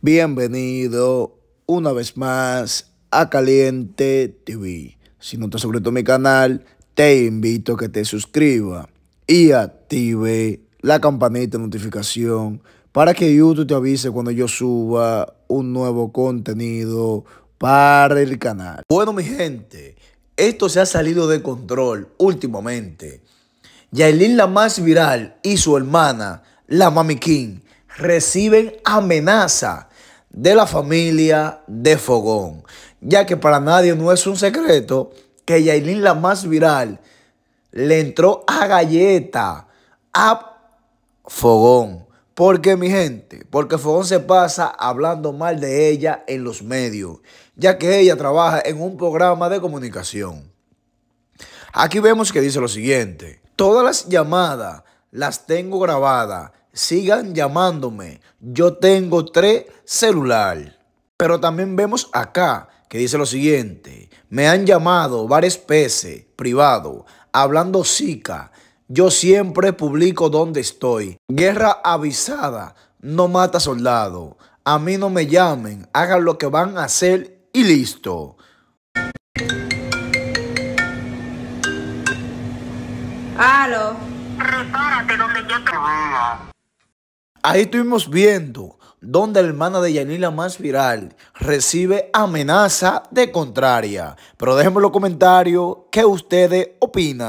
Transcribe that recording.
Bienvenido una vez más a Caliente TV. Si no te has suscrito a mi canal, te invito a que te suscribas y active la campanita de notificación para que YouTube te avise cuando yo suba un nuevo contenido para el canal. Bueno, mi gente, esto se ha salido de control últimamente. Yailin, la más viral, y su hermana, la Mami King, reciben amenaza de la familia de Fogón, ya que para nadie no es un secreto que Yailin, la más viral, le entró a galleta a Fogón. Porque mi gente, porque Fogón se pasa hablando mal de ella en los medios, ya que ella trabaja en un programa de comunicación. Aquí vemos que dice lo siguiente. Todas las llamadas las tengo grabadas. Sigan llamándome. Yo tengo tres celular. Pero también vemos acá que dice lo siguiente. Me han llamado varias veces privado, hablando zika. Yo siempre publico donde estoy. Guerra avisada no mata soldado. A mí no me llamen. Hagan lo que van a hacer y listo. Aló. Ahí estuvimos viendo donde la hermana de Yanila más viral recibe amenaza de contraria. Pero déjenme en los comentarios que ustedes opinan.